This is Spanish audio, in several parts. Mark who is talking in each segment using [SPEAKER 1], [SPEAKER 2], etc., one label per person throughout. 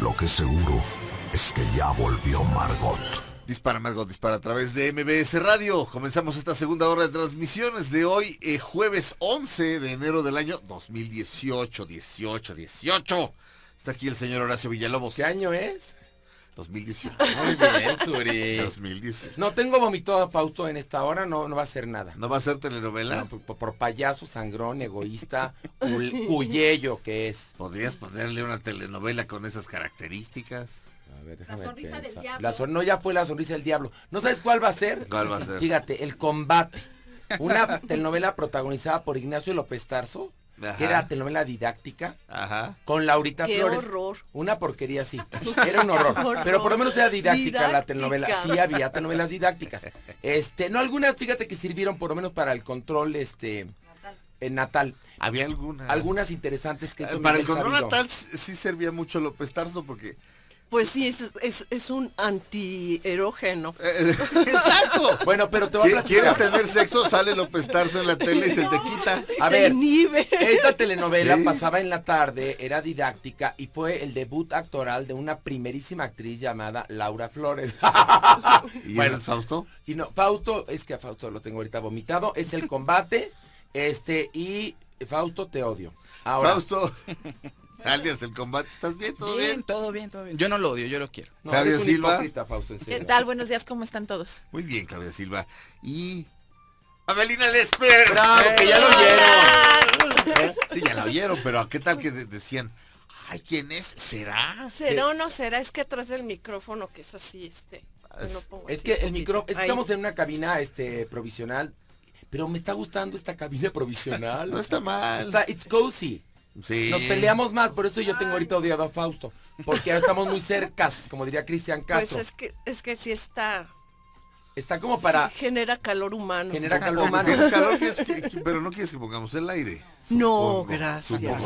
[SPEAKER 1] Lo que seguro es que ya volvió Margot. Dispara Margot, dispara a través de MBS Radio. Comenzamos esta segunda hora de transmisiones de hoy, eh, jueves 11 de enero del año 2018, 18, 18. Está aquí el
[SPEAKER 2] señor Horacio Villalobos. ¿Qué año es? 2018. Muy bien,
[SPEAKER 1] 2018.
[SPEAKER 2] No tengo vomitado a Fausto en esta hora, no, no va a ser nada. ¿No va a ser telenovela? por, payaso, sangrón, egoísta, huyello que es. ¿Podrías ponerle una telenovela con esas características? A ver, déjame la sonrisa del diablo. no, ya fue la sonrisa del diablo. ¿No sabes cuál va a ser? ¿Cuál va a ser? Fíjate, El Combate. Una telenovela protagonizada por Ignacio López Tarso que era telenovela didáctica, con Laurita Flores. Una porquería sí, Era un horror. Pero por lo menos era didáctica, la telenovela. Sí había telenovelas didácticas. Este, no algunas, fíjate que sirvieron por lo menos para el control, este. Natal.
[SPEAKER 3] Eh, natal. Había
[SPEAKER 2] algunas. Algunas interesantes
[SPEAKER 3] que Para el control natal sí servía mucho López Tarso porque pues sí, es, un antierógeno. Eh, eh,
[SPEAKER 1] exacto. bueno, pero te voy a ¿Quieres tener sexo? Sale López Tarso en la tele y se te
[SPEAKER 3] quita.
[SPEAKER 2] A ver, esta telenovela pasaba en la tarde, era didáctica y fue el debut actoral de una primerísima actriz llamada Laura Flores. ¿Y Fausto? Y no, Fausto, es que a Fausto lo tengo ahorita vomitado, es el combate, este, y Fausto te odio. Ahora, Fausto alias El Combate. ¿Estás bien? ¿Todo bien? Todo bien, todo bien. Yo no lo odio, yo lo quiero. Silva. ¿Qué tal?
[SPEAKER 3] Buenos días, ¿cómo están todos?
[SPEAKER 2] Muy bien, Claudia Silva. Y
[SPEAKER 3] Abelina Lesper. Bravo, que ya lo oyeron. Eh, sí, ya la oyeron,
[SPEAKER 1] pero ¿qué tal que decían? Ay, ¿quién es?
[SPEAKER 2] ¿Será? ¿Será o
[SPEAKER 3] no será? Es que atrás del micrófono que es así, este. Es que el micrófono... estamos
[SPEAKER 2] en una cabina este provisional, pero me está gustando esta cabina provisional. No está mal. Está, it's cozy. Nos peleamos más, por eso yo tengo ahorita odiado a Fausto. Porque ahora estamos muy cercas, como diría Cristian pues Castro. es
[SPEAKER 3] que, es que sí está.
[SPEAKER 2] Está como para.
[SPEAKER 3] genera calor humano. Genera calor humano.
[SPEAKER 2] pero no quieres que pongamos el aire.
[SPEAKER 3] no, gracias.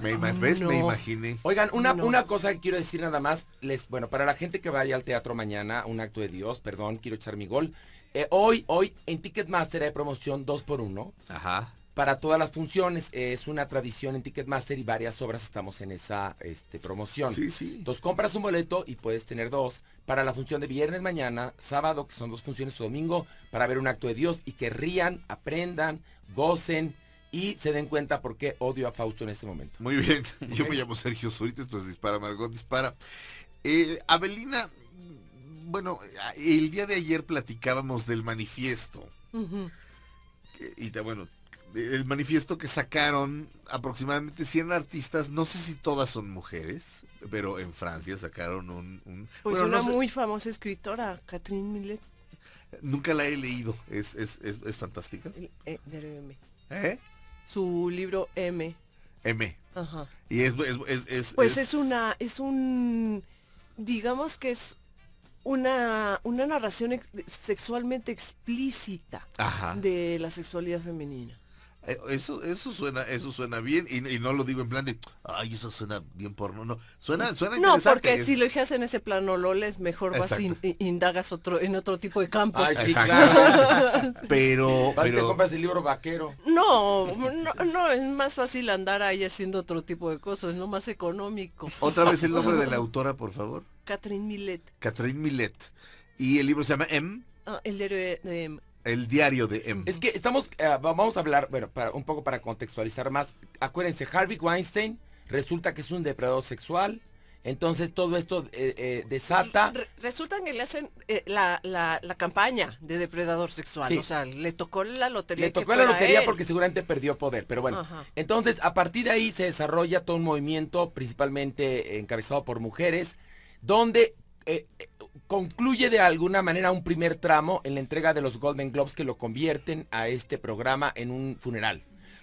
[SPEAKER 1] Me, me imaginé.
[SPEAKER 3] Oigan, una, una
[SPEAKER 2] cosa que quiero decir nada más, les, bueno, para la gente que vaya al teatro mañana, un acto de Dios, perdón, quiero echar mi gol. Eh, hoy, hoy en Ticketmaster hay promoción 2 por 1 Ajá para todas las funciones. Es una tradición en Ticketmaster y varias obras estamos en esa este, promoción. Sí, sí. Entonces compras un boleto y puedes tener dos para la función de viernes mañana, sábado, que son dos funciones, o domingo, para ver un acto de Dios y que rían, aprendan, gocen y se den cuenta por qué odio a Fausto en este momento. Muy bien. Yo me
[SPEAKER 1] llamo Sergio Zurita, pues Dispara, Margot Dispara. Eh, Abelina, bueno, el día de ayer platicábamos del manifiesto. Y te, bueno, el manifiesto que sacaron aproximadamente 100 artistas, no sé si todas son mujeres, pero en Francia sacaron un... pues una muy
[SPEAKER 3] famosa escritora, Catherine Millet.
[SPEAKER 1] Nunca la he leído, es, es, fantástica.
[SPEAKER 3] Eh, ¿Eh? Su libro M. M. Ajá. Y es... pues es una... es un... digamos que es una, una narración sexualmente explícita de la sexualidad femenina.
[SPEAKER 1] Eh, eso, eso suena, eso suena bien, y, no lo digo en plan de ay, eso suena bien porno, no, suena,
[SPEAKER 2] suena No, porque si lo
[SPEAKER 3] dejas en ese plano lo Es mejor vas indagas otro, en otro tipo de campos.
[SPEAKER 2] pero, te compras el libro vaquero.
[SPEAKER 3] No, no, es más fácil andar ahí haciendo otro tipo de cosas, es lo más económico. Otra vez el nombre de la
[SPEAKER 1] autora, por favor.
[SPEAKER 3] Catherine Millet.
[SPEAKER 1] Catherine Millet. Y el libro se llama M.
[SPEAKER 3] Ah, el diario de M.
[SPEAKER 2] El diario de M. Em. Es que estamos, eh, vamos a hablar, bueno, un poco para contextualizar más. Acuérdense, Harvey Weinstein resulta que es un depredador sexual. Entonces todo esto eh, eh, desata.
[SPEAKER 3] resulta que le hacen la, campaña de depredador sexual. O sea, le tocó la lotería. Le tocó la lotería porque
[SPEAKER 2] seguramente perdió poder. Pero bueno, entonces a partir de ahí se desarrolla todo un movimiento, principalmente encabezado por mujeres, donde concluye de alguna manera un primer tramo en la entrega de los Golden Globes que lo convierten a este programa en un funeral,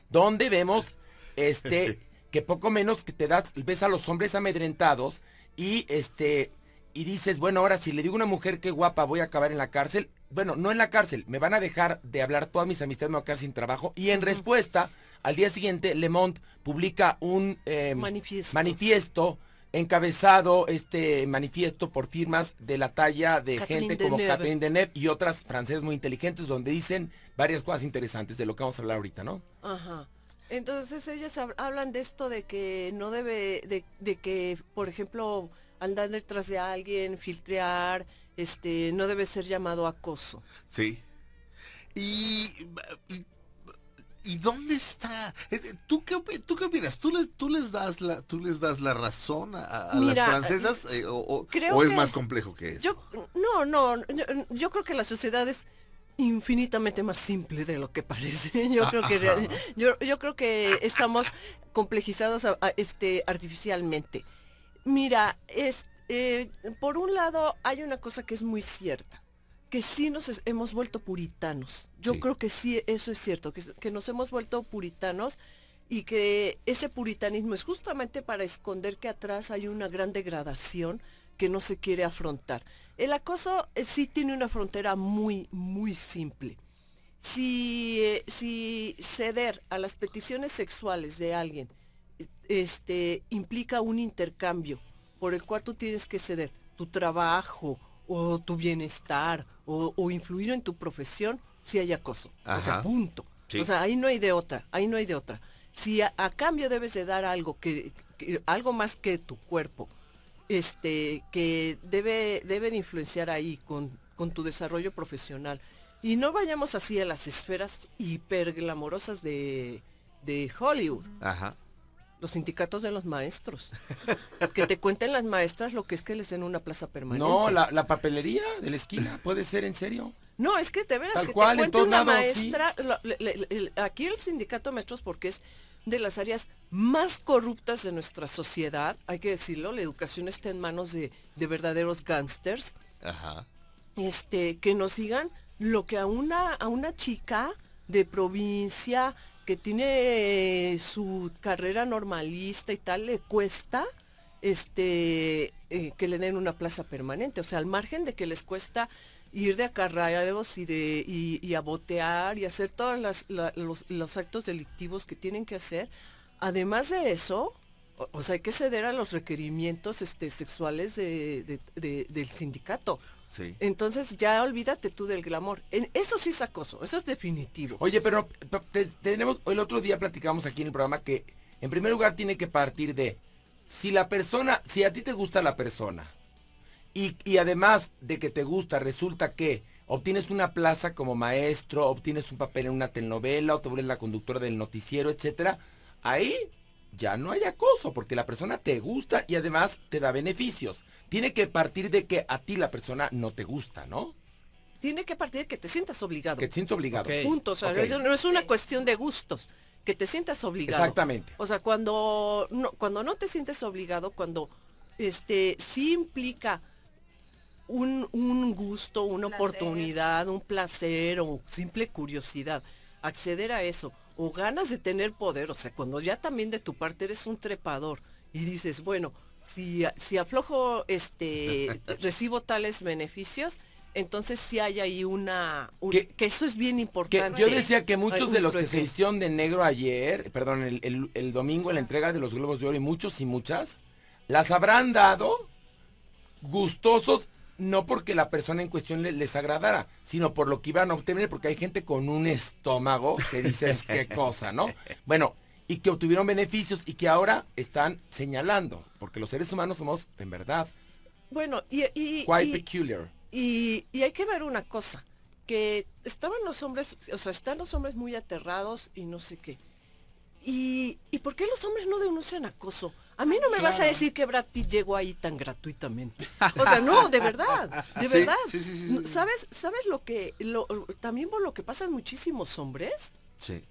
[SPEAKER 2] donde vemos este que poco menos que te das ves a los hombres amedrentados y este y dices, bueno, ahora si le digo a una mujer que guapa voy a acabar en la cárcel, bueno, no en la cárcel, me van a dejar de hablar todas mis amistades, me voy a quedar sin trabajo y en respuesta al día siguiente, Le publica un eh, manifiesto encabezado este manifiesto por firmas de la talla de gente como Catherine Deneuve y otras francesas muy inteligentes donde dicen varias cosas interesantes de lo que vamos a hablar ahorita, ¿no?
[SPEAKER 3] Ajá. Entonces ellas hablan de esto de que no debe, de, que, por ejemplo, andar detrás de alguien, filtrear, este, no debe ser llamado acoso. Sí. y ¿Y dónde
[SPEAKER 1] está? ¿Tú qué, tú qué opinas? ¿Tú les, tú, les das la, ¿Tú les das la razón a, las francesas eh, eh, o, es más complejo que eso?
[SPEAKER 3] no, no, yo, creo que la sociedad es infinitamente más simple de lo que parece. Yo creo que estamos complejizados este artificialmente. Mira, es, eh, por un lado hay una cosa que es muy cierta que sí nos hemos vuelto puritanos. Yo creo que sí, eso es cierto, que, que, nos hemos vuelto puritanos y que ese puritanismo es justamente para esconder que atrás hay una gran degradación que no se quiere afrontar. El acoso eh, sí tiene una frontera muy, muy simple. Si, eh, si ceder a las peticiones sexuales de alguien eh, este, implica un intercambio por el cual tú tienes que ceder tu trabajo, o tu bienestar o, influir en tu profesión si hay acoso. O sea, punto. O sea, ahí no hay de otra, ahí no hay de otra. Si a, cambio debes de dar algo que, algo más que tu cuerpo, este, que debe, de influenciar ahí con, con tu desarrollo profesional. Y no vayamos así a las esferas hiperglamorosas de, de Hollywood. Ajá los sindicatos de los maestros. que te cuenten las maestras lo que es que les den una plaza permanente. No, la, la papelería de la esquina puede ser en serio. No, es que te veras te cuente una maestra, la, aquí el sindicato de maestros porque es de las áreas más corruptas de nuestra sociedad, hay que decirlo, la educación está en manos de, de verdaderos gángsters. Ajá. Este, que nos digan lo que a una, a una chica de provincia, que tiene eh, su carrera normalista y tal, le cuesta este, eh, que le den una plaza permanente. O sea, al margen de que les cuesta ir de acarrayados y, de, y, a botear y hacer todos los, actos delictivos que tienen que hacer, además de eso, o, sea, hay que ceder a los requerimientos este, sexuales del sindicato. Entonces ya olvídate tú del glamour. eso sí es acoso, eso es definitivo. Oye, pero tenemos, el otro día
[SPEAKER 2] platicamos aquí en el programa que en primer lugar tiene que partir de si la persona, si a ti te gusta la persona y, además de que te gusta resulta que obtienes una plaza como maestro, obtienes un papel en una telenovela o te vuelves la conductora del noticiero, etcétera, ahí ya no hay acoso porque la persona te gusta y además te da beneficios tiene que partir de que a ti la persona no te gusta, ¿no? Tiene
[SPEAKER 3] que partir de que te sientas obligado. Que te sientas obligado. Juntos. Punto. O sea, no es una cuestión de gustos. Que te sientas obligado. Exactamente. O sea, cuando no, cuando no te sientes obligado, cuando este sí implica un, gusto, una oportunidad, un placer o simple curiosidad, acceder a eso, o ganas de tener poder, o sea, cuando ya también de tu parte eres un trepador y dices, bueno, si, aflojo, este, recibo tales beneficios, entonces sí hay ahí una... que, eso es bien importante. yo decía que muchos de los que se
[SPEAKER 2] hicieron de negro ayer, perdón, el, domingo la entrega de los Globos de Oro y muchos y muchas, las habrán dado gustosos no porque la persona en cuestión les, les, agradara, sino por lo que iban a obtener, porque hay gente con un estómago que dices qué cosa, ¿no? Bueno, y que obtuvieron beneficios y que ahora están señalando, porque los seres humanos somos, en verdad,
[SPEAKER 3] bueno, y, y, quite peculiar. Y, hay que ver una cosa, que estaban los hombres, o sea, están los hombres muy aterrados y no sé qué. ¿Y, por qué los hombres no denuncian acoso? A mí no me vas a decir que Brad Pitt llegó ahí tan gratuitamente. O sea, no, de verdad, de verdad. ¿Sabes, ¿Sabes lo que, también por lo que pasan muchísimos hombres? Sí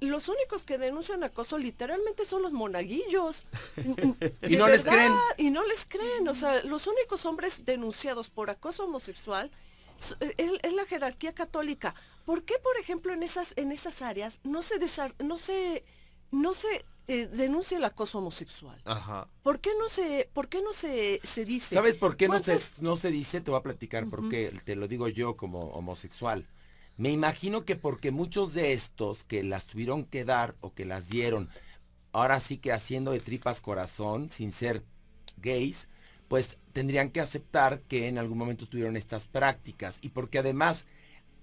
[SPEAKER 3] los únicos que denuncian acoso literalmente son los monaguillos. y no les creen. Y no les creen. O sea, los únicos hombres denunciados por acoso homosexual eh, es, la jerarquía católica. ¿Por qué, por ejemplo, en esas, en esas áreas no se, no se, no se eh, denuncia el acoso homosexual? Ajá. ¿Por qué no se, por qué no se, dice? ¿Sabes por qué no se,
[SPEAKER 2] no se dice? Te voy a platicar porque qué te lo digo yo como homosexual. Me imagino que porque muchos de estos que las tuvieron que dar o que las dieron, ahora sí que haciendo de tripas corazón, sin ser gays, pues tendrían que aceptar que en algún momento tuvieron estas prácticas. Y porque además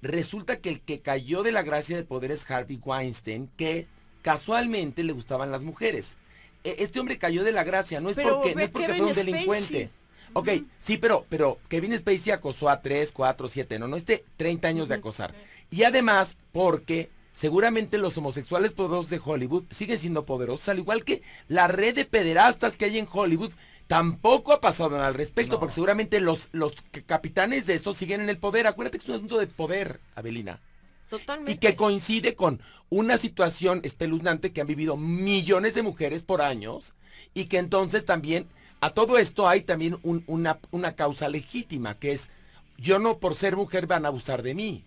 [SPEAKER 2] resulta que el que cayó de la gracia de poder es Harvey Weinstein, que casualmente le gustaban las mujeres. E, este hombre cayó de la gracia, no es porque, no fue un delincuente. Ok, sí, pero, pero Kevin Spacey acosó a 3, 4, 7, no, no este, 30 años de acosar. Y además, porque seguramente los homosexuales poderosos de Hollywood siguen siendo poderosos, al igual que la red de pederastas que hay en Hollywood tampoco ha pasado nada al respecto, porque seguramente los, los capitanes de estos siguen en el poder. Acuérdate que es un asunto de poder, Abelina. Totalmente. Y que coincide con una situación espeluznante que han vivido millones de mujeres por años y que entonces también a todo esto hay también una, una causa legítima, que es, yo no por ser mujer van a abusar de mí.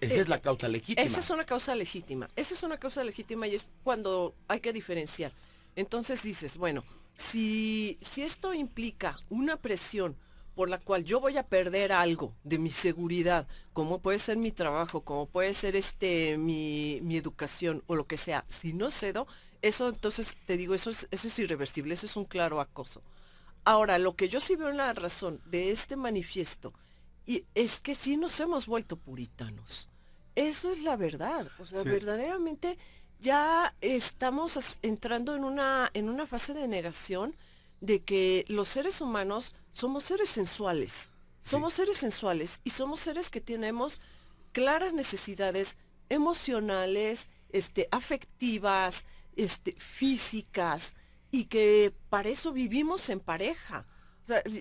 [SPEAKER 2] Esa eh, es la causa legítima. Esa es una
[SPEAKER 3] causa legítima. Esa es una causa legítima y es cuando hay que diferenciar. Entonces dices, bueno, si, si esto implica una presión por la cual yo voy a perder algo de mi seguridad, como puede ser mi trabajo, como puede ser este, mi, educación o lo que sea, si no cedo, eso entonces te digo, eso es, eso es irreversible, eso es un claro acoso. Ahora, lo que yo sí veo en la razón de este manifiesto y es que sí nos hemos vuelto puritanos. Eso es la verdad. O sea, verdaderamente ya estamos entrando en una, en una fase de negación de que los seres humanos somos seres sensuales. Somos seres sensuales y somos seres que tenemos claras necesidades emocionales, este, afectivas, este, físicas, y que para eso vivimos en pareja.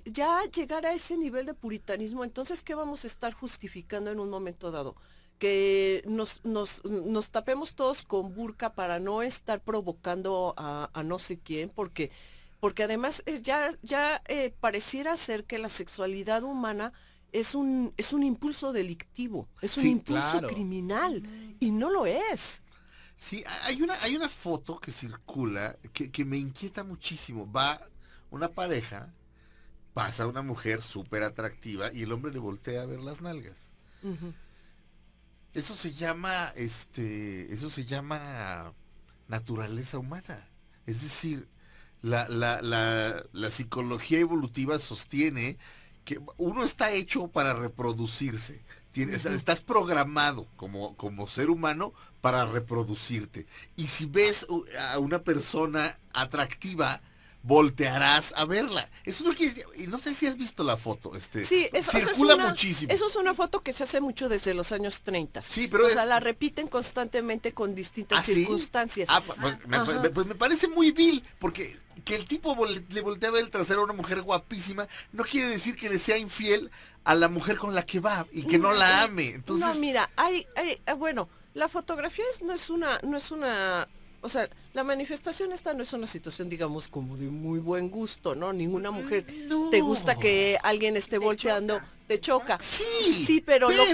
[SPEAKER 3] ya llegar a ese nivel de puritanismo, entonces, ¿qué vamos a estar justificando en un momento dado? Que nos, tapemos todos con burka para no estar provocando a, no sé quién, porque, porque además ya, ya eh, pareciera ser que la sexualidad humana es un, es un impulso delictivo, es un impulso criminal, y no lo es. Sí, hay una,
[SPEAKER 1] hay una foto que circula que, me inquieta muchísimo. Va una pareja, pasa una mujer súper atractiva y el hombre le voltea a ver las nalgas. Eso se llama, este, eso se llama naturaleza humana. Es decir, la psicología evolutiva sostiene que uno está hecho para reproducirse estás programado como, como ser humano para reproducirte. Y si ves a una persona atractiva, voltearás a verla. Eso no no sé si has visto la foto, este sí, eso, circula es muchísimo. Eso
[SPEAKER 3] es una foto que se hace mucho desde los años 30. o sea, la repiten constantemente con distintas ¿Ah, circunstancias. Ah, pues, pues, pues, me, parece muy vil, porque que el tipo le voltea el trasero a una
[SPEAKER 1] mujer guapísima, no quiere decir que le sea infiel a la mujer con la que va y que no, la mm, ame. Entonces... No,
[SPEAKER 3] mira, hay, ah, bueno, la fotografía no es una, no es una o sea, la manifestación esta no es una situación, digamos, como de muy buen gusto, ¿no? Ninguna mujer te gusta que alguien esté volteando. Te choca. Sí, sí, pero, no es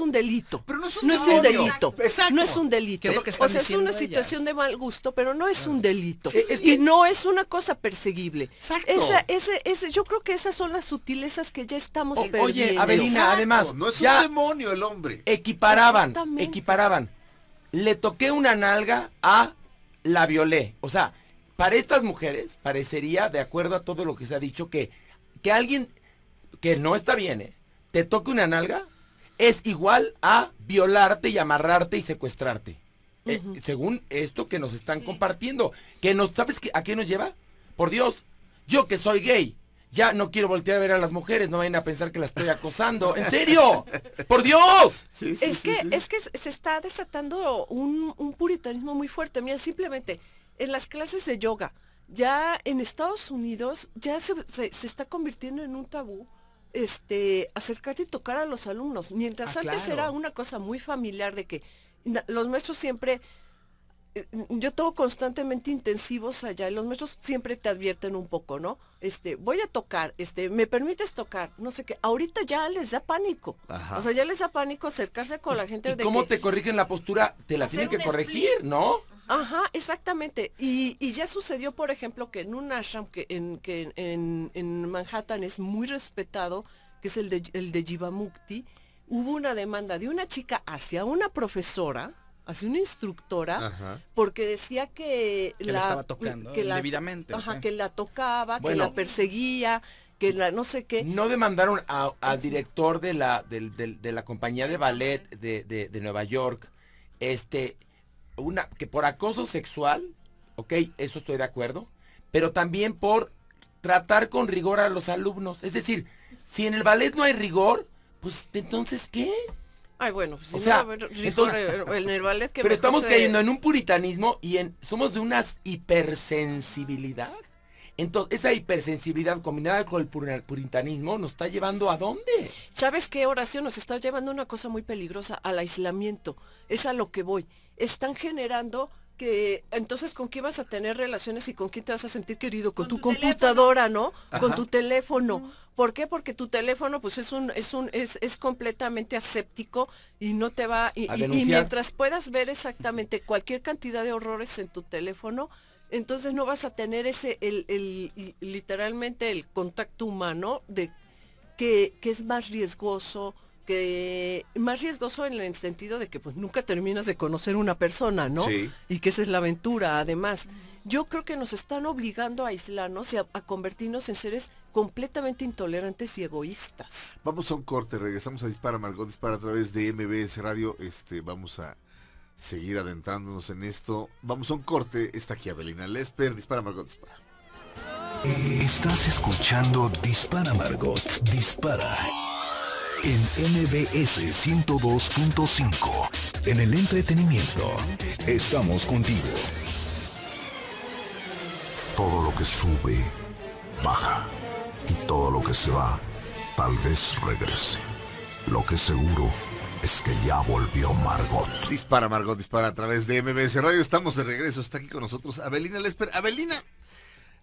[SPEAKER 3] un delito. no es un, delito. Exacto. No es un delito. o sea, es una situación de mal gusto, pero no es un delito. Y no es una cosa perseguible. Exacto. yo creo que esas son las sutilezas que ya estamos perdiendo. Oye, Avelina, además, no es un
[SPEAKER 2] demonio el hombre. Equiparaban, equiparaban le toqué una nalga a la violé. O sea, para estas mujeres parecería, de acuerdo a todo lo que se ha dicho, que, que alguien que no está bien, ¿eh? te toque una nalga, es igual a violarte y amarrarte y secuestrarte. Eh, según esto que nos están compartiendo, que no ¿sabes a qué nos lleva? Por Dios, yo que soy gay, ya no quiero voltear a ver a las mujeres, no vayan a pensar que las estoy acosando. ¡En serio!
[SPEAKER 3] ¡Por Dios! es, que, es que se está desatando un, puritanismo muy fuerte. Mira, simplemente en las clases de yoga, ya en Estados Unidos, ya se, está convirtiendo en un tabú este, acercarte y tocar a los alumnos. Mientras ah, antes era una cosa muy familiar de que los maestros siempre Mm, yo tengo constantemente intensivos allá y los maestros siempre te advierten un poco, ¿no? Este, voy a tocar, este, ¿me permites tocar? No sé qué. Ahorita ya les da pánico. O sea, ya les da pánico acercarse con la gente. de ¿Cómo te corrigen
[SPEAKER 2] la postura? Te la tienen que corregir, ¿no?
[SPEAKER 3] Ajá, exactamente. Y, ya sucedió, por ejemplo, que en un ashram que en, en, Manhattan es muy respetado, que es el de, el de Jivamukti, hubo una demanda de una chica hacia una profesora hacia una instructora porque decía que, la tocando que la, que la tocaba, que la
[SPEAKER 2] perseguía, que la no sé qué. No demandaron al director de la, de, la compañía de ballet de, de, Nueva York, este, una, que por acoso sexual, ok, eso estoy de acuerdo, pero también por tratar con rigor a los alumnos. Es decir, si en el ballet no hay rigor, pues entonces ¿qué?
[SPEAKER 3] Ay, bueno, si el que Pero estamos cayendo
[SPEAKER 2] en un puritanismo y en somos de una hipersensibilidad. Entonces, esa hipersensibilidad
[SPEAKER 3] combinada con el puritanismo nos está llevando a dónde? ¿Sabes qué, oración Nos está llevando una cosa muy peligrosa, al aislamiento. Es a lo que voy. Están generando entonces con quién vas a tener relaciones y con quién te vas a sentir querido, con, tu, computadora, ¿no? Con tu teléfono. ¿Por qué? Porque tu teléfono pues es un, es un, es, completamente aséptico y no te va, y, y, y mientras puedas ver exactamente cualquier cantidad de horrores en tu teléfono, entonces no vas a tener ese, el, literalmente el contacto humano de que, que es más riesgoso, que más riesgoso en el sentido de que pues nunca terminas de conocer una persona, ¿no? Y que esa es la aventura, además. Yo creo que nos están obligando a aislarnos y a, convertirnos en seres completamente intolerantes y egoístas.
[SPEAKER 1] Vamos a un corte, regresamos a Dispara Margot, Dispara a través de MBS Radio. Este, vamos a seguir adentrándonos en esto. Vamos a un corte, está aquí Abelina Lesper, Dispara Margot, Dispara. Estás escuchando Dispara Margot, Dispara en MBS 102.5. En el entretenimiento, estamos contigo. Todo lo que sube, baja. Y todo lo que se va, tal vez regrese. Lo que seguro es que ya volvió Margot. Dispara, Margot, dispara a través de MBS Radio. Estamos de regreso. Está aquí con nosotros Abelina Lesper. Abelina,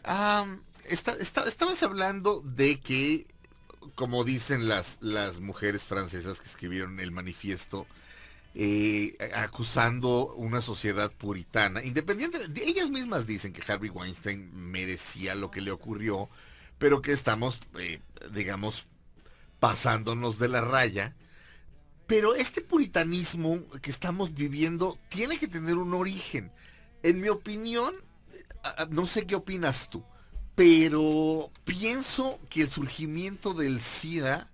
[SPEAKER 1] ah, estabas hablando de que como dicen las, las mujeres francesas que escribieron el manifiesto, eh, acusando una sociedad puritana, independiente, ellas mismas dicen que Harvey Weinstein merecía lo que le ocurrió, pero que estamos, eh, digamos, pasándonos de la raya. Pero este puritanismo que estamos viviendo tiene que tener un origen. En mi opinión, eh, no sé qué opinas tú, pero pienso que el surgimiento del SIDA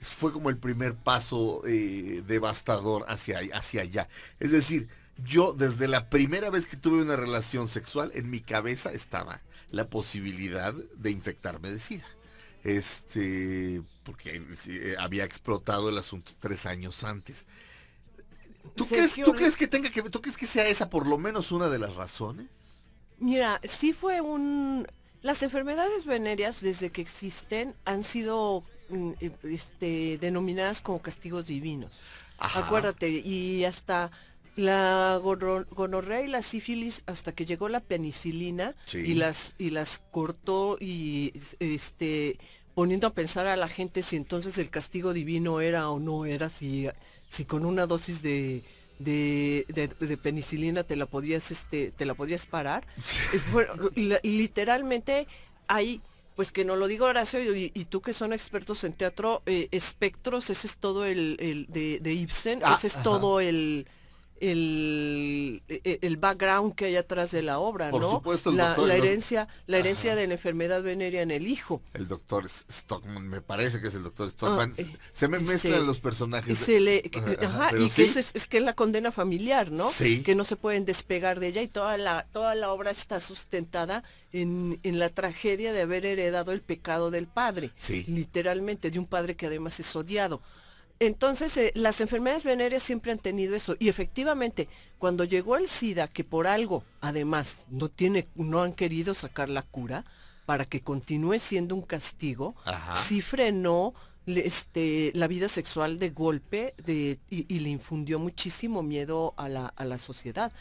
[SPEAKER 1] fue como el primer paso eh, devastador hacia, hacia allá. Es decir, yo desde la primera vez que tuve una relación sexual, en mi cabeza estaba la posibilidad de infectarme de SIDA. Este, porque eh, había explotado el asunto tres años antes. ¿Tú, ¿tú crees, que tenga que, tú crees que sea esa por lo menos una de las razones?
[SPEAKER 3] Mira, sí fue un las enfermedades venéreas desde que existen han sido mm, eh, este, denominadas como castigos divinos. Acuérdate, y hasta la gonorrea y la sífilis, hasta que llegó la penicilina y, las, y las cortó y este, poniendo a pensar a la gente si entonces el castigo divino era o no era, si, si con una dosis de de, penicilina te la podías, este, te la podías parar. Eh, literalmente hay, pues que no lo digo Horacio y, tú que son expertos en teatro, eh, espectros, ese es todo el, de, Ibsen, ah, ese es todo el e, e, el, background que hay atrás de la obra, Por ¿no? Supuesto, la, herencia, la herencia de la enfermedad venerea en el hijo.
[SPEAKER 1] El doctor Stockman, me parece que es el doctor Stockman. Ah, eh, se me este, mezclan los personajes. Ajá, y que
[SPEAKER 3] es, que es la condena familiar, ¿no? Sí. Que no se pueden despegar de ella y toda la, toda la obra está sustentada en, en, la tragedia de haber heredado el pecado del padre. Sí. Literalmente, de un padre que además es odiado. Entonces, eh, las enfermedades venéreas siempre han tenido eso. Y efectivamente, cuando llegó el SIDA, que por algo, además, no, tiene, no han querido sacar la cura para que continúe siendo un castigo, sí frenó este, la vida sexual de golpe y, le infundió muchísimo miedo a la, sociedad.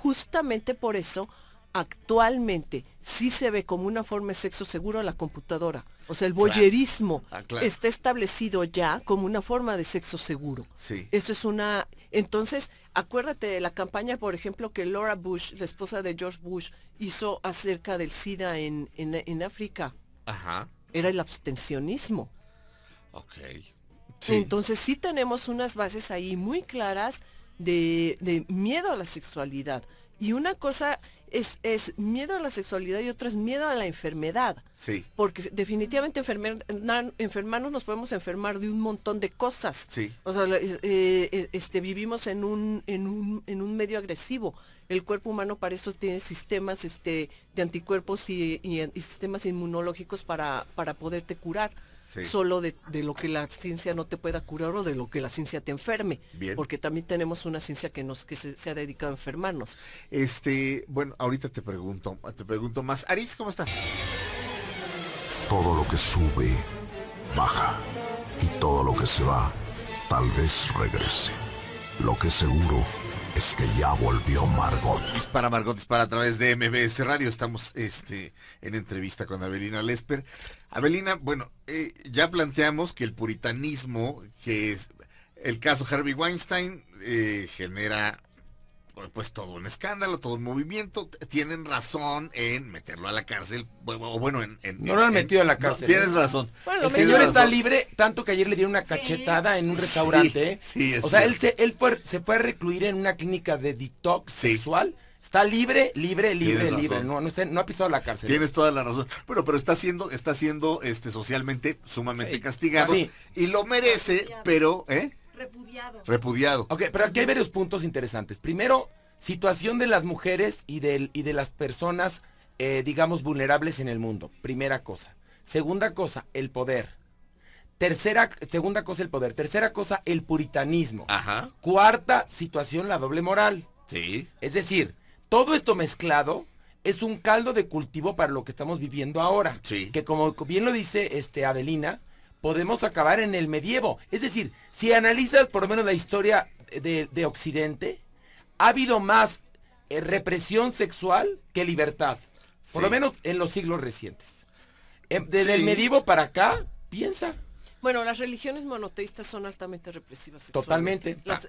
[SPEAKER 3] Justamente por eso actualmente sí se ve como una forma de sexo seguro la computadora. O sea, el boyerismo ah, está establecido ya como una forma de sexo seguro. Sí. Eso es una... Entonces, acuérdate de la campaña, por ejemplo, que Laura Bush, la esposa de George Bush, hizo acerca del SIDA en, África. Ajá. Era el abstencionismo. Ok. Sí. Entonces sí tenemos unas bases ahí muy claras de, de miedo a la sexualidad. Y una cosa es, miedo a la sexualidad y otro es miedo a la enfermedad. Sí. Porque definitivamente enfermer, nos podemos enfermar de un montón de cosas. O sea, eh, este, vivimos en un, medio agresivo. El cuerpo humano para eso tiene sistemas este, de anticuerpos y, sistemas inmunológicos para, para poderte curar solo de, lo que la ciencia no te pueda curar o de lo que la ciencia te enferme. Porque también tenemos una ciencia que nos que se, ha dedicado a enfermarnos. Este, bueno, ahorita te pregunto, te pregunto más. Aris, ¿cómo estás?
[SPEAKER 1] Todo lo que sube, baja. Y todo lo que se va, tal vez regrese. Lo que seguro es que ya volvió Margot. Dispara para Margot, dispara para a través de MBS Radio. Estamos este, en entrevista con Abelina Lesper. Abelina, bueno, eh, ya planteamos que el puritanismo, que es el caso Harvey Weinstein, eh, genera pues, pues todo un escándalo, todo un movimiento. Tienen razón en meterlo a la cárcel. O bueno, en... no lo han metido a la cárcel. tienes ¿eh? razón. el señor está libre,
[SPEAKER 2] tanto que ayer le dieron una cachetada en un restaurante. ¿eh? Sí, O sea, él, se, él fue, a recluir en una clínica de detox sexual. Está libre, libre, libre, libre. No, ha pisado la cárcel. Tienes toda la razón. Bueno, pero está siendo,
[SPEAKER 1] está siendo este, socialmente sumamente castigado. Y lo merece, pero, ¿eh?
[SPEAKER 2] Repudiado. Ok, pero aquí hay varios puntos interesantes. Primero, situación de las mujeres y, y de las personas, eh, digamos, vulnerables en el mundo. Primera cosa. Segunda cosa, el poder. Tercera, segunda cosa, el poder. Tercera cosa, el puritanismo. Ajá. Cuarta situación, la doble moral. Sí. Es decir, todo esto mezclado es un caldo de cultivo para lo que estamos viviendo ahora. Sí. Que como bien lo dice este Adelina, podemos acabar en el medievo. Es decir, si analizas por lo menos la historia de, Occidente, ha habido más eh, represión sexual que libertad. Por lo menos en los siglos recientes. desde em, el medievo para acá,
[SPEAKER 3] piensa. Bueno, las religiones monoteístas son altamente represivas. Totalmente. Las,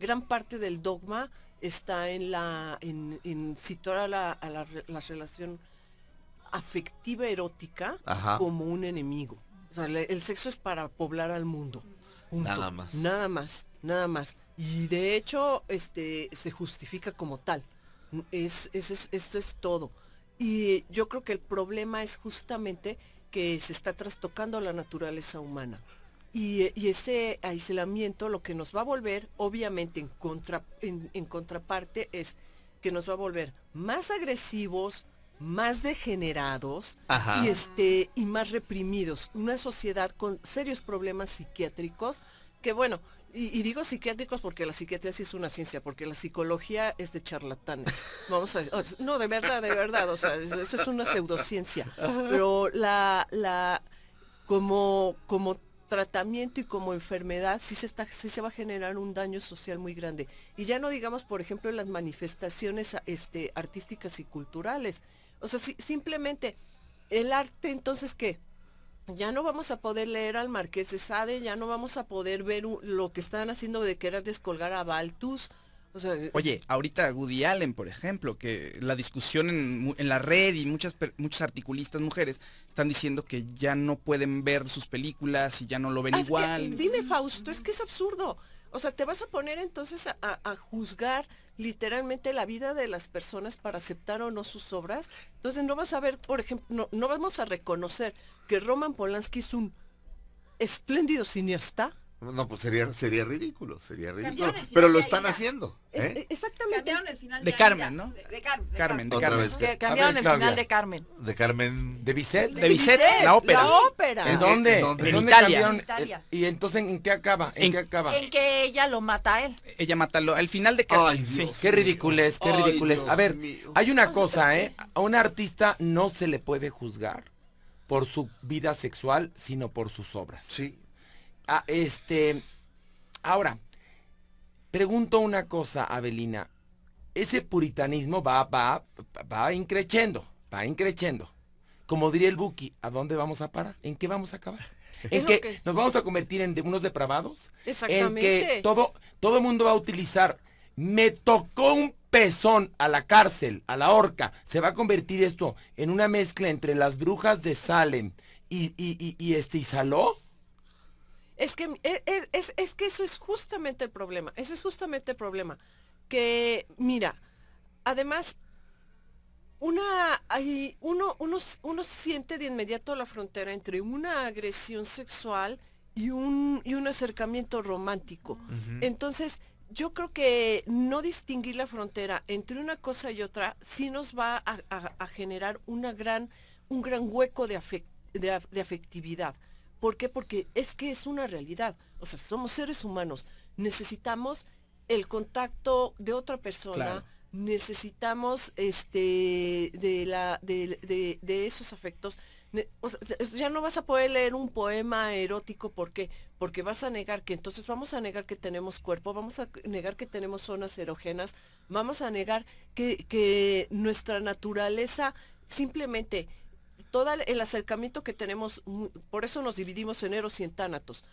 [SPEAKER 3] gran parte del dogma está en la en, situar a la, la, la relación afectiva erótica como un enemigo. O el sexo es para poblar al mundo. Nada más. Nada más, nada más. Y de hecho, este, se justifica como tal. Es, es, es, esto es todo. Y yo creo que el problema es justamente que se está trastocando la naturaleza humana. Y, ese aislamiento lo que nos va a volver, obviamente en, contra, en contraparte, es que nos va a volver más agresivos, más degenerados y este y más reprimidos. Una sociedad con serios problemas psiquiátricos que bueno, y, digo psiquiátricos porque la psiquiatría sí es una ciencia, porque la psicología es de charlatanes. Vamos a no, de verdad, de verdad, o sea, eso es una pseudociencia. Pero la, la, como, como tratamiento y como enfermedad sí se, está, sí se va a generar un daño social muy grande. Y ya no digamos, por ejemplo, las manifestaciones este, artísticas y culturales. O sea, simplemente el arte, entonces, ¿qué? Ya no vamos a poder leer al Marqués de Sade, ya no vamos a poder ver lo que están haciendo de querer descolgar a Baltus. Eh, Oye,
[SPEAKER 2] ahorita Woody Allen, por ejemplo, que la discusión en, la red y muchas, muchos articulistas mujeres están diciendo que ya no pueden ver sus películas y ya no lo ven ah, igual. dime
[SPEAKER 3] Fausto, es que es absurdo. O sea, te vas a poner entonces a, juzgar literalmente la vida de las personas para aceptar o no sus obras. Entonces no vas a ver, por ejemplo, no vamos a reconocer que Roman Polanski es un espléndido cineasta
[SPEAKER 1] no, pues sería, sería ridículo, sería ridículo. Pero lo están haciendo.
[SPEAKER 3] Eh, ¿eh? ¿eh? Exactamente. Cambiaron el final
[SPEAKER 2] de, Carmen, ¿no? De, Carmen. De Carmen, de Carmen. cambiaron el final de Carmen. De Carmen. De Bizet. De, Bizet, la ópera. La ópera. ¿En dónde? ¿En, dónde? Italia? ¿Y entonces en qué acaba? ¿En, qué acaba? En
[SPEAKER 3] que ella lo mata a él.
[SPEAKER 2] Ella mata lo, al final de Carmen. Ay, sí. qué ridiculez, qué ridiculez. a ver, hay una cosa, ¿eh? A un artista no se le puede juzgar por su vida sexual, sino por sus obras. Sí, Ah, este, ahora, pregunto una cosa, Avelina. Ese puritanismo va, va, va increciendo, va increciendo. Como diría el Buki, ¿a dónde vamos a parar? ¿En qué vamos a acabar? en qué? nos vamos a convertir en unos depravados. Exactamente. En que todo, todo el mundo va a utilizar, me tocó un pezón a la cárcel, a la horca. Se va a convertir esto en una mezcla entre las brujas de Salem y, y, y, este
[SPEAKER 3] es que, e, e, es, que eso es justamente el problema, eso es justamente el problema. Que, mira, además, uno, siente de inmediato la frontera entre una agresión sexual y un, y un acercamiento romántico. Entonces, yo creo que no distinguir la frontera entre una cosa y otra sí nos va a, generar gran, un gran hueco de afectividad. ¿Por qué? Porque es que es una realidad. O sea, somos seres humanos. Necesitamos el contacto de otra persona. Necesitamos este, de, la, de, esos afectos. ya no vas a poder leer un poema erótico, ¿por qué? Porque vas a negar que entonces vamos a negar que tenemos cuerpo, vamos a negar que tenemos zonas erógenas, vamos a negar que, que nuestra naturaleza simplemente todo el acercamiento que tenemos, por eso nos dividimos en eros y en tánatos,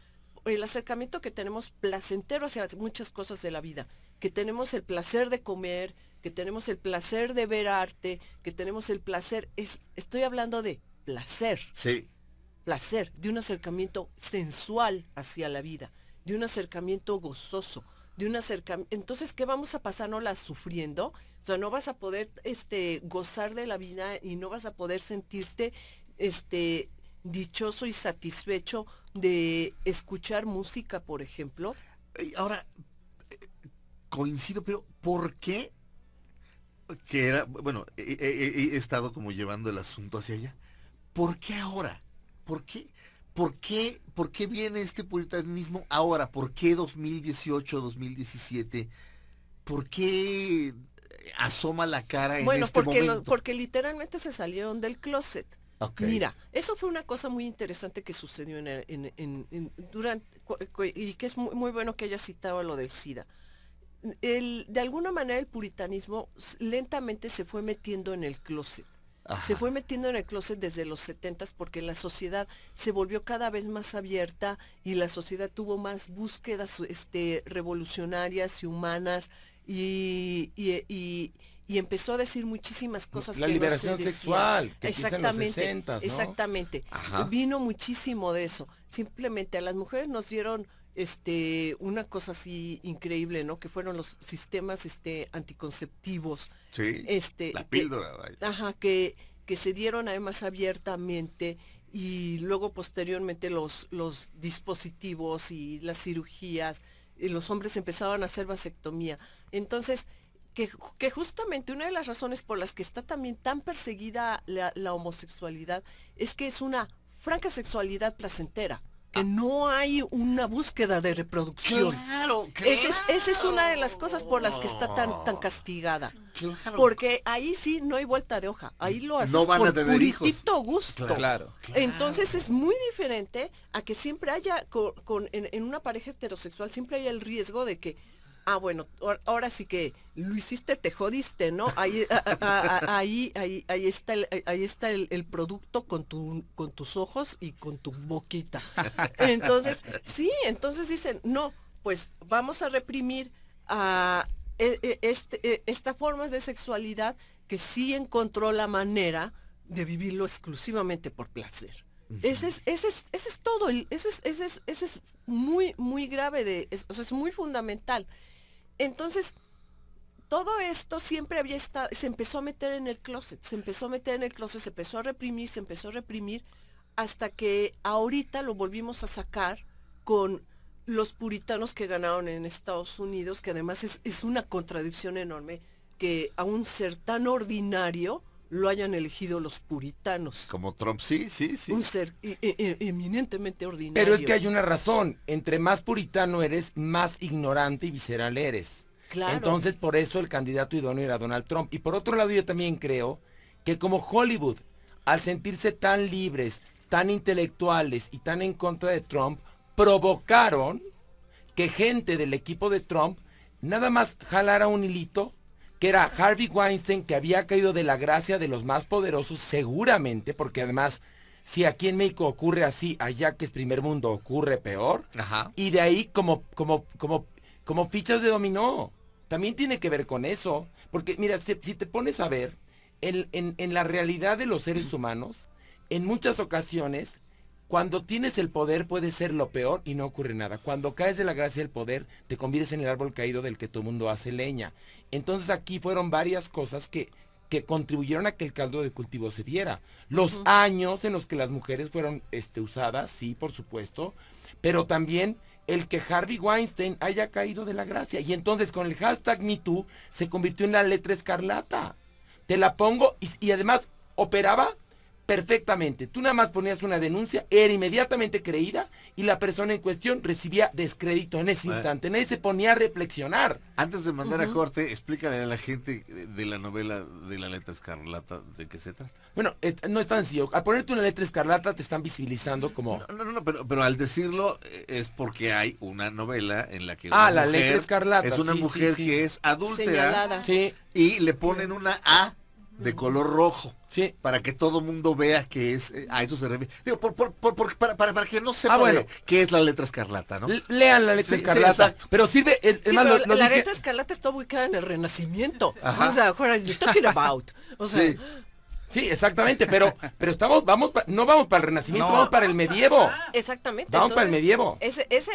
[SPEAKER 3] el acercamiento que tenemos placentero hacia muchas cosas de la vida, que tenemos el placer de comer, que tenemos el placer de ver arte, que tenemos el placer, estoy hablando de placer. Sí. Placer, de un acercamiento sensual hacia la vida, de un acercamiento gozoso entonces, ¿qué vamos a pasar? ¿No la sufriendo? O sea, no vas a poder este, gozar de la vida y no vas a poder sentirte este, dichoso y satisfecho de escuchar música, por ejemplo. Ahora, eh,
[SPEAKER 1] coincido, pero
[SPEAKER 3] ¿por qué?
[SPEAKER 1] Que era, bueno, he, he estado como llevando el asunto hacia allá. ¿Por qué ahora? ¿Por qué? ¿por qué, por qué viene este puritanismo ahora? ¿Por qué 2018, 2017? ¿Por qué
[SPEAKER 3] asoma la cara en bueno, este momento? Bueno, porque literalmente se salieron del closet. Mira, eso fue una cosa muy interesante que sucedió en, durante, y que es muy, bueno que haya citado lo del SIDA. de alguna manera el puritanismo lentamente se fue metiendo en el closet. Se fue metiendo en el closet desde los 70 porque la sociedad se volvió cada vez más abierta y la sociedad tuvo más búsquedas este, revolucionarias y humanas y, empezó a decir muchísimas cosas. La que liberación sexual, que exactamente, los 60. Exactamente. Vino muchísimo de eso. Simplemente a las mujeres nos dieron este, una cosa así increíble, Que fueron los sistemas este, anticonceptivos. Sí, este, la píldora, Ajá, que, que se dieron además abiertamente y luego posteriormente los, dispositivos y las cirugías, y los hombres empezaban a hacer vasectomía. Entonces, que, justamente una de las razones por las que está también tan perseguida la homosexualidad es que es una franca sexualidad placentera que ah. no hay una búsqueda de reproducción. Claro, claro. Esa es, una de las cosas por las que está tan, ah. tan castigada. Porque ahí sí no hay vuelta de hoja. Ahí lo haces no puritito gusto. Claro, Entonces es muy diferente a que siempre haya en, en, una pareja heterosexual siempre haya el riesgo de que ah, bueno, ahora sí que lo hiciste, te jodiste, ¿no? Ahí, ahí, ahí, está, el, ahí está el, producto con, tu, con tus ojos y con tu boquita. Entonces, sí, entonces dicen, no, pues vamos a reprimir a e, e, este, e, esta forma de sexualidad que sí encontró la manera de vivirlo exclusivamente por placer. Ese es, ese es, es todo, ese es, muy, muy grave, de, es muy fundamental. Entonces, todo esto siempre había estado, se empezó a meter en el closet, se empezó a meter en el closet, se empezó a reprimir, se empezó a reprimir, hasta que ahorita lo volvimos a sacar con los puritanos que ganaron en Estados Unidos, que además es, es una contradicción enorme, que a un ser tan ordinario lo hayan elegido los puritanos. Como
[SPEAKER 2] Trump, sí, sí, sí. Un
[SPEAKER 3] ser eminentemente ordinario. Pero es que hay una
[SPEAKER 2] razón. Entre más puritano eres, más ignorante y visceral eres.
[SPEAKER 3] Claro. Entonces,
[SPEAKER 2] por eso el candidato idóneo era Donald Trump. Y por otro lado, yo también creo que como Hollywood, al sentirse tan libres, tan intelectuales y tan en contra de Trump, provocaron que gente del equipo de Trump nada más jalara un hilito que era Harvey Weinstein, que había caído de la gracia de los más poderosos, seguramente, porque además, si aquí en México ocurre así, allá que es primer mundo ocurre peor, y de ahí como, como, como, como fichas de dominó. También tiene que ver con eso, porque mira, si, te pones a ver, en, en la realidad de los seres humanos, en muchas ocasiones cuando tienes el poder puede ser lo peor y no ocurre nada. Cuando caes de la gracia del poder, te conviertes en el árbol caído del que todo mundo hace leña. Entonces aquí fueron varias cosas que, que contribuyeron a que el caldo de cultivo se diera. Los años en los que las mujeres fueron este, usadas, sí, por supuesto, pero también el que Harvey Weinstein haya caído de la gracia. Y entonces con el hashtag MeToo se convirtió en la letra escarlata. Te la pongo y además operaba perfectamente. Tú nada más ponías una denuncia, era inmediatamente creída y la persona en cuestión recibía descrédito en ese instante. Nadie se ponía a reflexionar. Antes de mandar a corte,
[SPEAKER 1] explícale a la gente de la novela de la letra escarlata de qué se trata.
[SPEAKER 2] Bueno, no es tan sencillo. Al ponerte una letra escarlata te están visibilizando como... No,
[SPEAKER 1] no, no, pero, al
[SPEAKER 2] decirlo eh, es porque hay una novela en la que... ah, la letra escarlata. Es una mujer que es adúltera
[SPEAKER 1] y le ponen una A de color rojo. Sí. Para que todo mundo vea que es, eh, a eso se refiere. Digo, por, por, por, para, para, que no sepa ah, qué es la letra escarlata, ¿no?
[SPEAKER 2] lean la letra escarlata. Pero sirve, la, letra
[SPEAKER 3] escarlata está ubicada en el Renacimiento. O sea, what are you talking about? O sea, Sí, exactamente, pero, pero estamos,
[SPEAKER 2] vamos, no vamos para el Renacimiento, vamos para el medievo.
[SPEAKER 3] Exactamente. Vamos para el medievo. Ese, es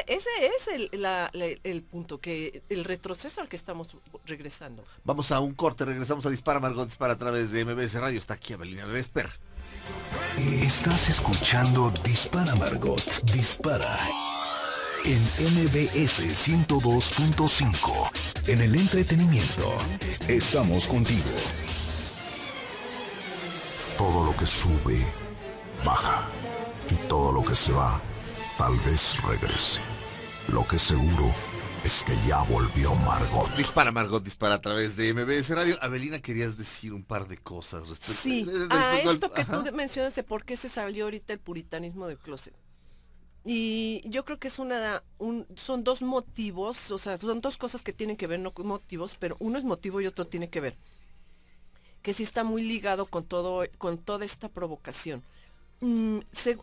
[SPEAKER 3] el, punto, que el retroceso al que estamos regresando.
[SPEAKER 2] Vamos a
[SPEAKER 1] un corte, regresamos a Dispara Margot Dispara a través de MBS Radio. Está aquí Abelina Desper. Estás escuchando Dispara Margot Dispara en MBS 102.5. En el entretenimiento, estamos contigo. Todo lo que sube, baja. Y todo lo que se va, tal vez regrese. Lo que seguro es que ya volvió Margot. Dispara, Margot, dispara a través de MBS Radio. Abelina, querías decir un par de cosas respecto Sí,
[SPEAKER 3] a esto que tú mencionas por qué se salió ahorita el puritanismo del closet. Y yo creo que es una, son dos motivos, o sea, son dos cosas que tienen que ver, no motivos, pero uno es motivo y otro tiene que ver que sí está muy ligado con, todo, con toda esta provocación. Mm,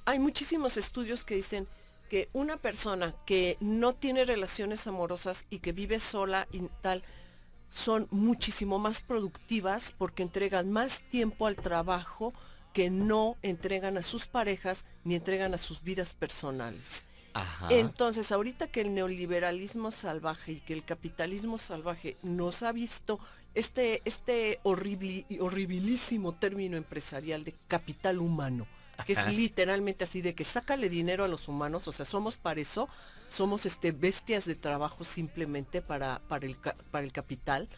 [SPEAKER 3] hay muchísimos estudios que dicen que una persona que no tiene relaciones amorosas y que vive sola y tal, son muchísimo más productivas porque entregan más tiempo al trabajo que no entregan a sus parejas ni entregan a sus vidas personales. Entonces, ahorita que el neoliberalismo salvaje y que el capitalismo salvaje nos ha visto este, este horrible, horribilísimo término empresarial de capital humano, que es literalmente así de que sácale dinero a los humanos, o sea, somos para eso, somos este, bestias de trabajo simplemente para, para, el, para el capital.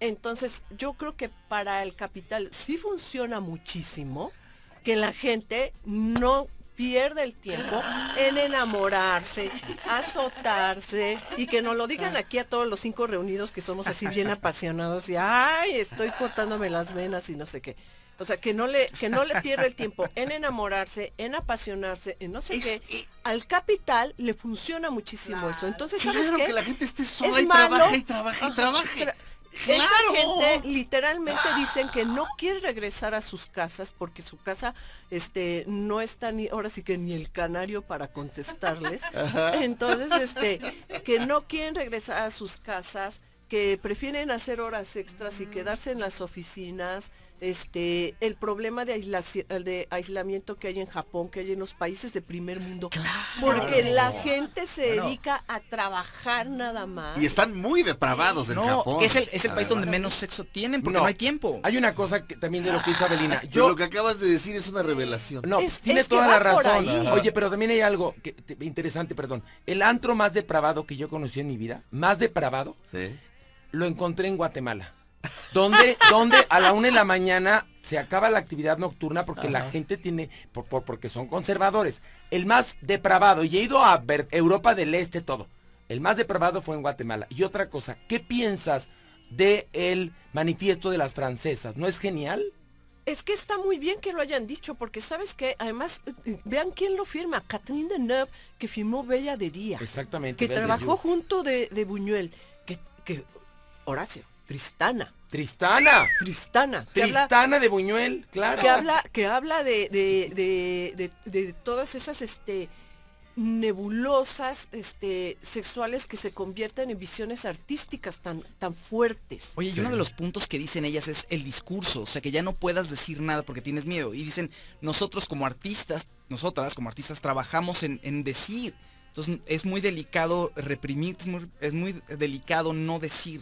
[SPEAKER 3] Entonces, yo creo que para el capital sí funciona muchísimo que la gente no pierde el tiempo en enamorarse, azotarse y que nos lo digan aquí a todos los cinco reunidos que somos así bien apasionados y ay, estoy cortándome las venas y no sé qué. O sea, que no le, que no le pierda el tiempo en enamorarse, en apasionarse, en no sé qué. Al capital le funciona muchísimo eso. Entonces, ¿sabes que la gente esté sola es y malo. trabaja y Claro. Esa gente literalmente dicen que no quiere regresar a sus casas porque su casa este, no está ni, ahora sí que ni el canario para contestarles. Entonces, este, que no quieren regresar a sus casas, que prefieren hacer horas extras y quedarse en las oficinas, este, el problema de, aislamiento que hay en Japón, que hay en los países de primer mundo. Porque la gente se dedica a trabajar nada más. Y
[SPEAKER 2] están muy depravados en Japón. Que es el, país donde menos sexo tienen porque no, hay tiempo. Hay una cosa que, también de lo que dice Adelina lo que acabas de decir es una revelación. No, tienes tiene toda la razón. Oye, pero también hay algo interesante, perdón. El antro más depravado que yo conocí en mi vida, más depravado, lo encontré en Guatemala donde, donde a la una de la mañana se acaba la actividad nocturna porque la gente tiene, por, porque son conservadores. El más depravado, y he ido a ver Europa del Este todo, el más depravado fue en Guatemala. Y otra cosa, ¿qué piensas de el manifiesto
[SPEAKER 3] de las francesas? ¿No es genial? Es que está muy bien que lo hayan dicho, porque sabes que además, eh, eh, vean quién lo firma, Catherine Deneuve, que firmó Bella de Día. Exactamente. Que trabajó junto de, Buñuel, que Horacio, Tristana.
[SPEAKER 2] Tristana.
[SPEAKER 3] Tristana. Tristana de Buñuel, claro. Que habla, que habla de, de, todas esas este, nebulosas este, sexuales que se convierten en visiones artísticas tan, tan fuertes. Oye, y uno de los
[SPEAKER 2] puntos que dicen ellas es el discurso, o sea, que ya no puedas decir nada porque tienes miedo. Y dicen, nosotros como artistas, nosotras como artistas trabajamos en, decir. Entonces es muy delicado reprimir, es muy delicado no decir.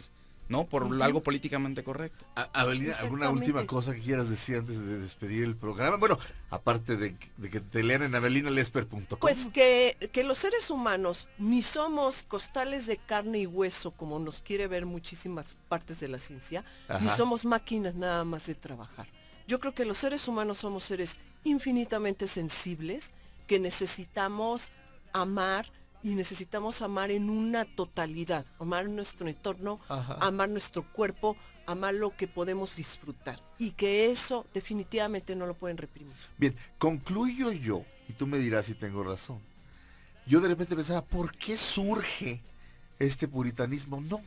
[SPEAKER 2] ¿no? Por algo políticamente correcto.
[SPEAKER 1] ¿Alguna última cosa que quieras decir antes de despedir el programa? Bueno, aparte de, que te lean en abelinalesper.com. Pues
[SPEAKER 3] que, los seres humanos ni somos costales de carne y hueso, como nos quiere ver muchísimas partes de la ciencia, ni somos máquinas nada más de trabajar. Yo creo que los seres humanos somos seres infinitamente sensibles, que necesitamos amar, y necesitamos amar en una totalidad, amar nuestro entorno, amar nuestro cuerpo, amar lo que podemos disfrutar y que eso definitivamente no lo pueden reprimir. Bien, concluyo
[SPEAKER 1] yo y tú me dirás si tengo razón. Yo de repente pensaba, ¿por qué surge este puritanismo? No.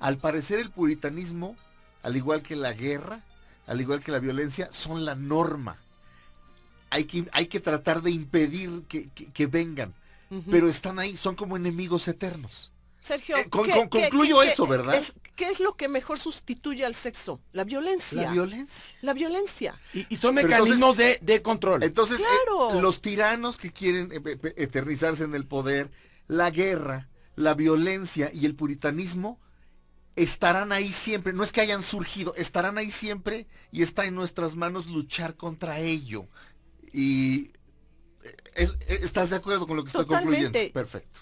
[SPEAKER 1] Al parecer el puritanismo, al igual que la guerra, al igual que la violencia, son la norma. Hay que, hay que tratar de impedir que vengan pero están ahí, son como enemigos
[SPEAKER 2] eternos.
[SPEAKER 3] Sergio, eh, concluyo eso, ¿verdad? ¿Qué es lo que mejor sustituye al sexo? La violencia. La violencia. La violencia.
[SPEAKER 2] Y, son mecanismos de, control. Entonces,
[SPEAKER 1] eh, los tiranos que quieren eh, eternizarse en el poder, la guerra, la violencia y el puritanismo estarán ahí siempre, no es que hayan surgido, estarán ahí siempre y está en nuestras manos luchar contra ello. Y ¿Estás de acuerdo con lo que estoy concluyendo? Perfecto.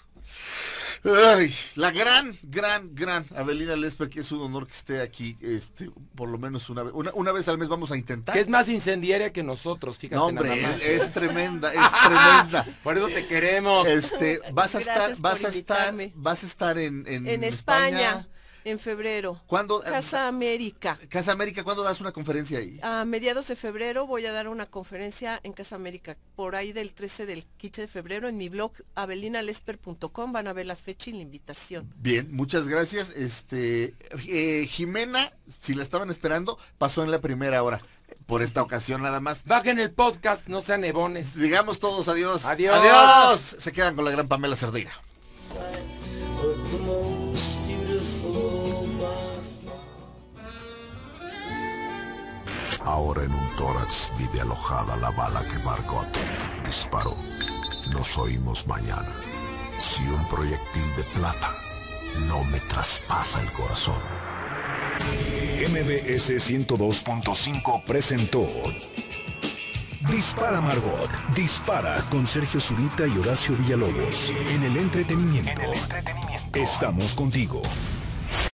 [SPEAKER 1] la gran, gran, gran Avelina Lesper, que es un honor que esté aquí, este, por lo menos una vez, una, vez al mes vamos a intentar.
[SPEAKER 2] Que es más incendiaria que nosotros,
[SPEAKER 1] fíjate. hombre, Es, tremenda, es tremenda.
[SPEAKER 2] Por eso te queremos.
[SPEAKER 3] Este, vas a estar, vas
[SPEAKER 1] a estar, vas a estar en, en, España
[SPEAKER 3] en febrero. ¿Cuándo? Eh, Casa América.
[SPEAKER 1] Casa América, ¿cuándo das una conferencia ahí?
[SPEAKER 3] A mediados de febrero voy a dar una conferencia en Casa América, por ahí del 13 del 15 de febrero en mi blog abelinalesper.com van a ver las fechas y la invitación.
[SPEAKER 1] Bien, muchas gracias. Este eh, Jimena, si la estaban esperando, pasó en la primera hora por esta ocasión nada más. Bajen el podcast, no sean nebones. Digamos todos adiós. Adiós. Adiós. Se quedan con la gran Pamela Cerdeira. Ahora en un tórax vive alojada la bala que Margot disparó. Nos oímos mañana. Si un proyectil de plata no me traspasa el corazón. MBS 102.5 presentó Dispara Margot, dispara con Sergio Zurita y Horacio Villalobos. En el entretenimiento. En el entretenimiento. Estamos contigo.